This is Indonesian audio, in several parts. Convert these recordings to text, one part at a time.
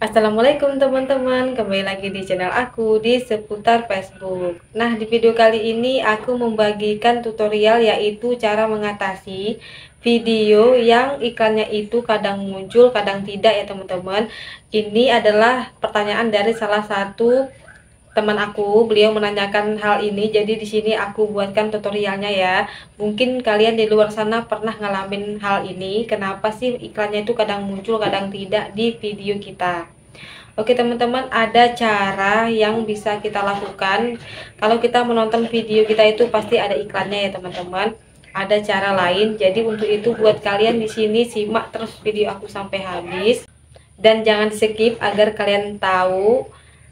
Assalamualaikum teman-teman, kembali lagi di channel aku di seputar Facebook Nah di video kali ini aku membagikan tutorial yaitu cara mengatasi video yang iklannya itu kadang muncul kadang tidak ya teman-teman Ini adalah pertanyaan dari salah satu teman aku, beliau menanyakan hal ini. Jadi di sini aku buatkan tutorialnya ya. Mungkin kalian di luar sana pernah ngalamin hal ini. Kenapa sih iklannya itu kadang muncul, kadang tidak di video kita? Oke teman-teman, ada cara yang bisa kita lakukan. Kalau kita menonton video kita itu pasti ada iklannya ya teman-teman. Ada cara lain. Jadi untuk itu buat kalian di sini simak terus video aku sampai habis dan jangan skip agar kalian tahu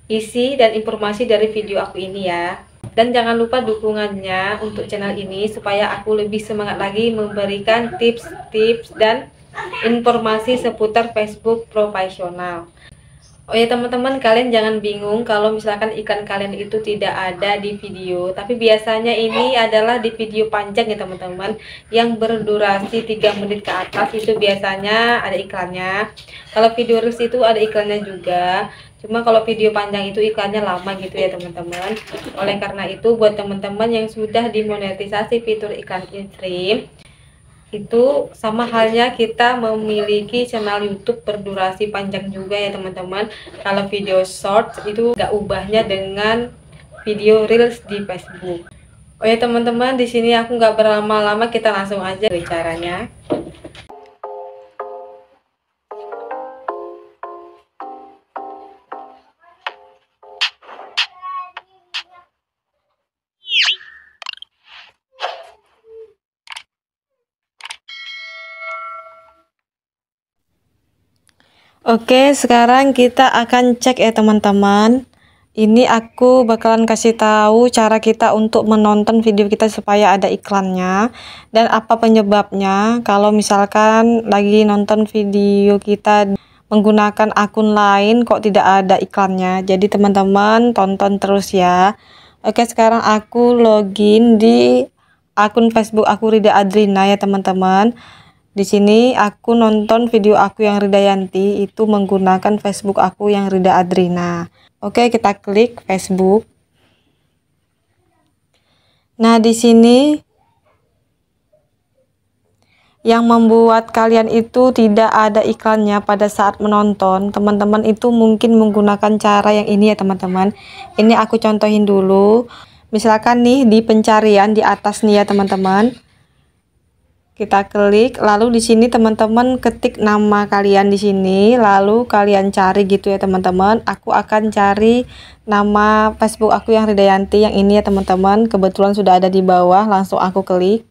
isi dan informasi dari video aku ini ya. Dan jangan lupa dukungannya untuk channel ini supaya aku lebih semangat lagi memberikan tips-tips dan informasi seputar Facebook profesional. Oh ya teman-teman, kalian jangan bingung kalau misalkan ikan kalian itu tidak ada di video. Tapi biasanya ini adalah di video panjang ya teman-teman, yang berdurasi 3 menit ke atas itu biasanya ada iklannya. Kalau video rus itu ada iklannya juga. Cuma kalau video panjang itu iklannya lama gitu ya teman-teman. Oleh karena itu buat teman-teman yang sudah dimonetisasi fitur iklan in-stream itu sama halnya kita memiliki channel YouTube berdurasi panjang juga ya teman-teman. Kalau video short itu nggak ubahnya dengan video reels di Facebook. Oh ya teman-teman, di sini aku nggak berlama-lama, kita langsung aja caranya. Oke, sekarang kita akan cek ya teman-teman. Ini aku bakalan kasih tahu cara kita untuk menonton video kita supaya ada iklannya dan apa penyebabnya kalau misalkan lagi nonton video kita menggunakan akun lain kok tidak ada iklannya. Jadi teman-teman tonton terus ya. Oke, sekarang aku login di akun Facebook aku Rida Adrina ya teman-teman. Di sini aku nonton video aku yang Rida Yanti itu menggunakan Facebook aku yang Rida Adrina. Oke, kita klik Facebook. Nah, di sini yang membuat kalian itu tidak ada iklannya pada saat menonton teman-teman itu mungkin menggunakan cara yang ini ya teman-teman ini aku contohin dulu misalkan nih di pencarian di atas nih ya teman-teman kita klik lalu di sini teman-teman ketik nama kalian di sini lalu kalian cari gitu ya teman-teman aku akan cari nama Facebook aku yang Ridayanti yang ini ya teman-teman kebetulan sudah ada di bawah langsung aku klik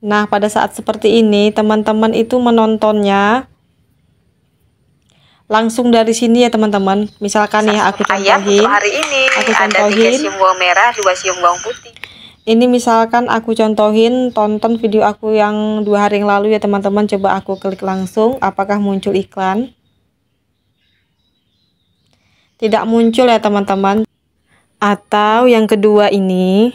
nah pada saat seperti ini teman-teman itu menontonnya langsung dari sini ya teman-teman misalkan ya aku contohin hari ini aku contohin ada 3 siung bawang merah 2 siung bawang putih ini misalkan aku contohin tonton video aku yang dua hari yang lalu ya teman-teman coba aku klik langsung apakah muncul iklan tidak muncul ya teman-teman atau yang kedua ini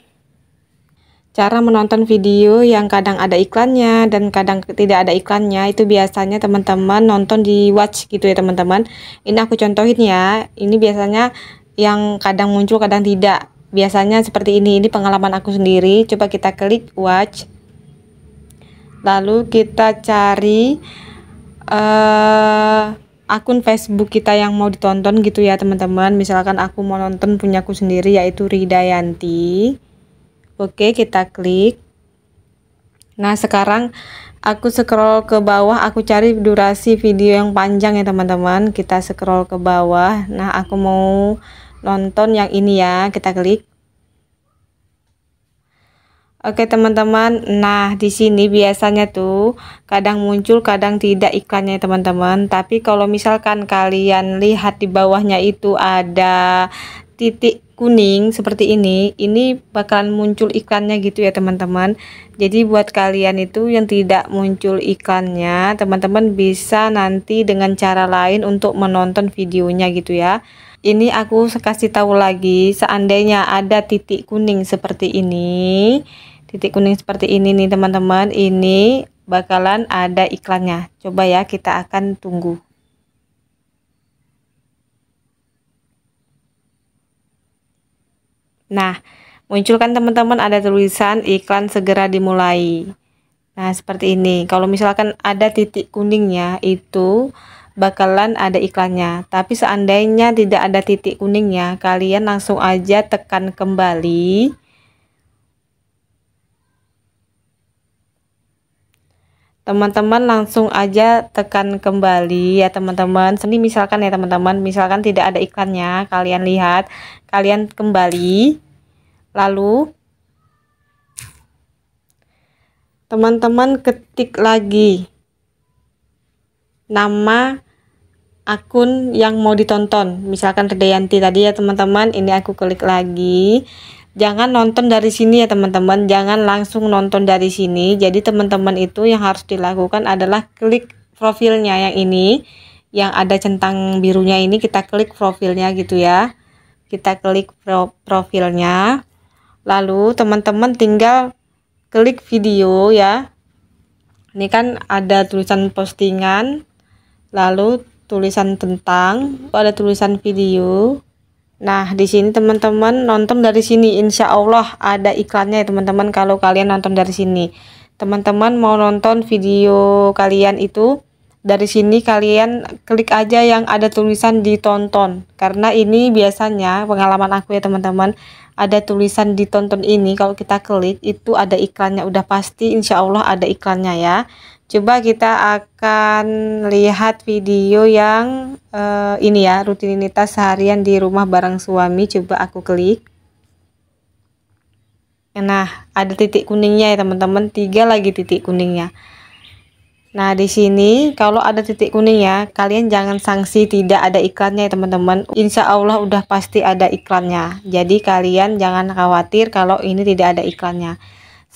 cara menonton video yang kadang ada iklannya dan kadang tidak ada iklannya itu biasanya teman-teman nonton di watch gitu ya teman-teman ini aku contohin ya ini biasanya yang kadang muncul kadang tidak biasanya seperti ini ini pengalaman aku sendiri coba kita klik watch lalu kita cari uh, akun Facebook kita yang mau ditonton gitu ya teman-teman misalkan aku mau nonton punyaku sendiri yaitu Ridayanti oke kita klik nah sekarang aku scroll ke bawah aku cari durasi video yang panjang ya teman-teman kita scroll ke bawah nah aku mau nonton yang ini ya kita klik Oke teman-teman, nah di sini biasanya tuh kadang muncul kadang tidak iklannya teman-teman. Tapi kalau misalkan kalian lihat di bawahnya itu ada titik kuning seperti ini ini bakalan muncul iklannya gitu ya teman-teman jadi buat kalian itu yang tidak muncul iklannya teman-teman bisa nanti dengan cara lain untuk menonton videonya gitu ya ini aku kasih tahu lagi seandainya ada titik kuning seperti ini titik kuning seperti ini nih teman-teman ini bakalan ada iklannya coba ya kita akan tunggu nah munculkan teman-teman ada tulisan iklan segera dimulai nah seperti ini kalau misalkan ada titik kuningnya itu bakalan ada iklannya tapi seandainya tidak ada titik kuningnya kalian langsung aja tekan kembali teman-teman langsung aja tekan kembali ya teman-teman ini misalkan ya teman-teman misalkan tidak ada iklannya kalian lihat kalian kembali lalu teman-teman ketik lagi nama akun yang mau ditonton misalkan Redayanti tadi ya teman-teman ini aku klik lagi jangan nonton dari sini ya teman-teman jangan langsung nonton dari sini jadi teman-teman itu yang harus dilakukan adalah klik profilnya yang ini yang ada centang birunya ini kita klik profilnya gitu ya kita klik profilnya lalu teman-teman tinggal klik video ya ini kan ada tulisan postingan lalu tulisan tentang, ada tulisan video. Nah, di sini teman-teman nonton dari sini insya Allah ada iklannya ya teman-teman kalau kalian nonton dari sini. Teman-teman mau nonton video kalian itu dari sini kalian klik aja yang ada tulisan ditonton karena ini biasanya pengalaman aku ya teman-teman ada tulisan ditonton ini kalau kita klik itu ada iklannya udah pasti insya Allah ada iklannya ya coba kita akan lihat video yang uh, ini ya rutinitas seharian di rumah bareng suami coba aku klik nah ada titik kuningnya ya teman-teman tiga lagi titik kuningnya nah di sini kalau ada titik kuning ya kalian jangan sanksi tidak ada iklannya ya teman-teman Insya Allah udah pasti ada iklannya jadi kalian jangan khawatir kalau ini tidak ada iklannya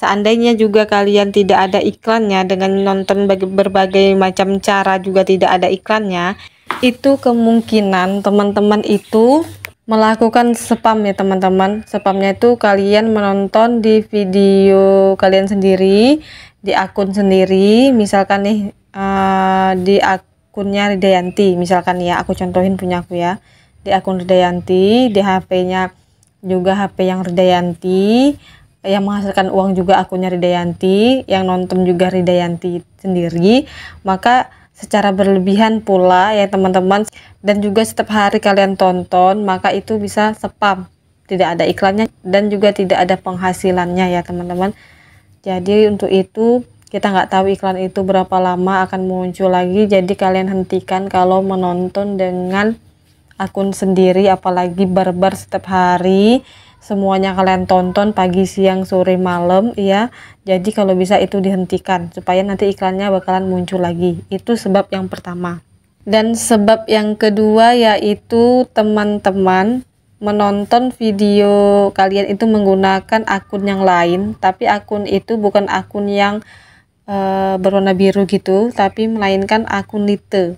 Seandainya juga kalian tidak ada iklannya dengan nonton berbagai macam cara juga tidak ada iklannya, itu kemungkinan teman-teman itu melakukan spam ya teman-teman. Spamnya itu kalian menonton di video kalian sendiri, di akun sendiri, misalkan nih uh, di akunnya Ridayanti, misalkan ya aku contohin punya aku ya. Di akun Ridayanti, di HP-nya juga HP yang Ridayanti yang menghasilkan uang juga akunnya Ridayanti, yang nonton juga Ridayanti sendiri, maka secara berlebihan pula ya teman-teman dan juga setiap hari kalian tonton maka itu bisa spam tidak ada iklannya dan juga tidak ada penghasilannya ya teman-teman jadi untuk itu kita nggak tahu iklan itu berapa lama akan muncul lagi jadi kalian hentikan kalau menonton dengan akun sendiri apalagi barbar setiap hari semuanya kalian tonton pagi, siang, sore, malam ya. Jadi kalau bisa itu dihentikan supaya nanti iklannya bakalan muncul lagi. Itu sebab yang pertama. Dan sebab yang kedua yaitu teman-teman menonton video kalian itu menggunakan akun yang lain, tapi akun itu bukan akun yang e, berwarna biru gitu, tapi melainkan akun lite.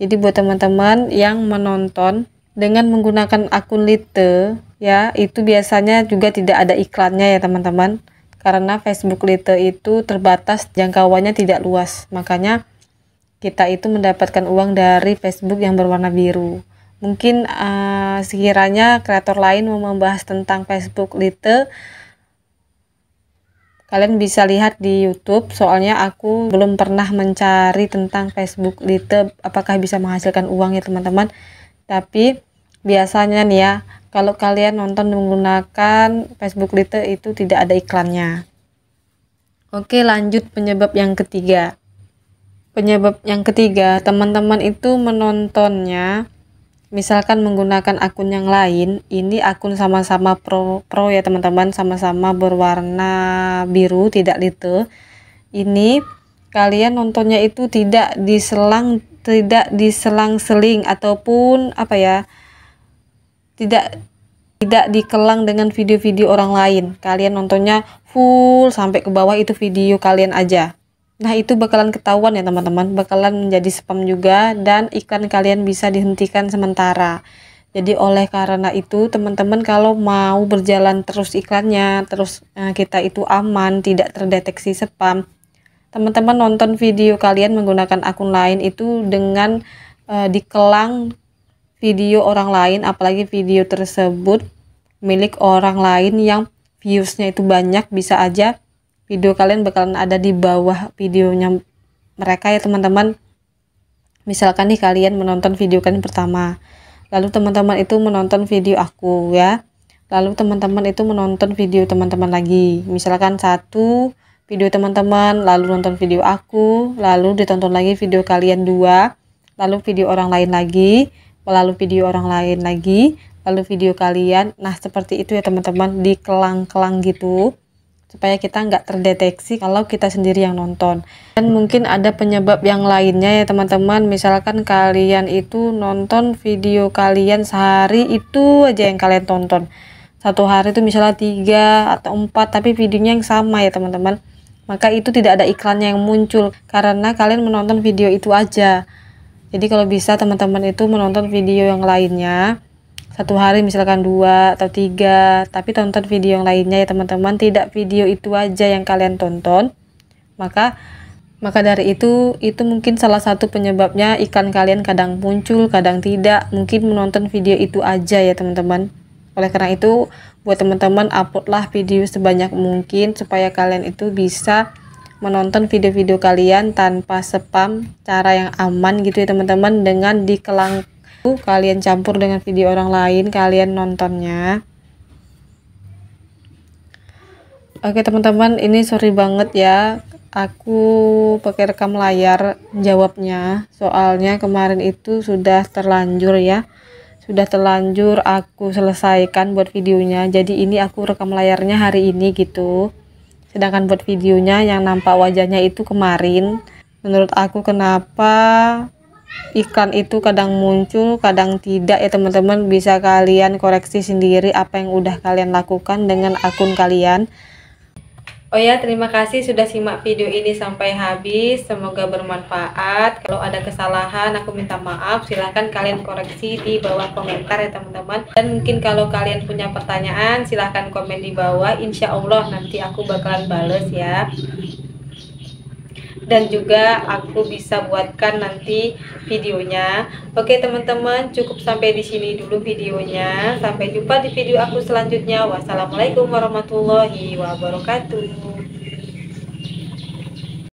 Jadi buat teman-teman yang menonton dengan menggunakan akun lite ya itu biasanya juga tidak ada iklannya ya teman-teman karena Facebook Lite itu terbatas jangkauannya tidak luas makanya kita itu mendapatkan uang dari Facebook yang berwarna biru mungkin uh, sekiranya kreator lain mau membahas tentang Facebook Lite kalian bisa lihat di YouTube soalnya aku belum pernah mencari tentang Facebook Lite apakah bisa menghasilkan uang ya teman-teman tapi biasanya nih ya kalau kalian nonton menggunakan Facebook Lite itu tidak ada iklannya. Oke, lanjut penyebab yang ketiga. Penyebab yang ketiga, teman-teman itu menontonnya misalkan menggunakan akun yang lain, ini akun sama-sama pro pro ya teman-teman, sama-sama berwarna biru tidak lite. Ini kalian nontonnya itu tidak diselang tidak diselang-seling ataupun apa ya? tidak tidak dikelang dengan video-video orang lain. Kalian nontonnya full sampai ke bawah itu video kalian aja. Nah, itu bakalan ketahuan ya, teman-teman. Bakalan menjadi spam juga dan iklan kalian bisa dihentikan sementara. Jadi oleh karena itu, teman-teman kalau mau berjalan terus iklannya, terus eh, kita itu aman, tidak terdeteksi spam. Teman-teman nonton video kalian menggunakan akun lain itu dengan eh, dikelang video orang lain apalagi video tersebut milik orang lain yang viewsnya itu banyak bisa aja video kalian bakalan ada di bawah videonya mereka ya teman-teman misalkan nih kalian menonton video kalian pertama lalu teman-teman itu menonton video aku ya lalu teman-teman itu menonton video teman-teman lagi misalkan satu video teman-teman lalu nonton video aku lalu ditonton lagi video kalian dua lalu video orang lain lagi lalu video orang lain lagi, lalu video kalian. Nah, seperti itu ya teman-teman, di kelang-kelang gitu. Supaya kita nggak terdeteksi kalau kita sendiri yang nonton. Dan mungkin ada penyebab yang lainnya ya teman-teman. Misalkan kalian itu nonton video kalian sehari itu aja yang kalian tonton. Satu hari itu misalnya tiga atau empat, tapi videonya yang sama ya teman-teman. Maka itu tidak ada iklannya yang muncul karena kalian menonton video itu aja. Jadi kalau bisa teman-teman itu menonton video yang lainnya satu hari misalkan dua atau tiga tapi tonton video yang lainnya ya teman-teman tidak video itu aja yang kalian tonton maka maka dari itu itu mungkin salah satu penyebabnya ikan kalian kadang muncul kadang tidak mungkin menonton video itu aja ya teman-teman oleh karena itu buat teman-teman uploadlah video sebanyak mungkin supaya kalian itu bisa menonton video-video kalian tanpa spam cara yang aman gitu ya teman-teman dengan di kelangku kalian campur dengan video orang lain kalian nontonnya oke teman-teman ini sorry banget ya aku pakai rekam layar jawabnya soalnya kemarin itu sudah terlanjur ya sudah terlanjur aku selesaikan buat videonya jadi ini aku rekam layarnya hari ini gitu sedangkan buat videonya yang nampak wajahnya itu kemarin menurut aku kenapa ikan itu kadang muncul kadang tidak ya teman-teman bisa kalian koreksi sendiri apa yang udah kalian lakukan dengan akun kalian Oh ya, terima kasih sudah simak video ini sampai habis. Semoga bermanfaat. Kalau ada kesalahan, aku minta maaf. Silahkan kalian koreksi di bawah komentar ya teman-teman. Dan mungkin kalau kalian punya pertanyaan, silahkan komen di bawah. Insya Allah nanti aku bakalan bales ya dan juga aku bisa buatkan nanti videonya. Oke teman-teman, cukup sampai di sini dulu videonya. Sampai jumpa di video aku selanjutnya. Wassalamualaikum warahmatullahi wabarakatuh.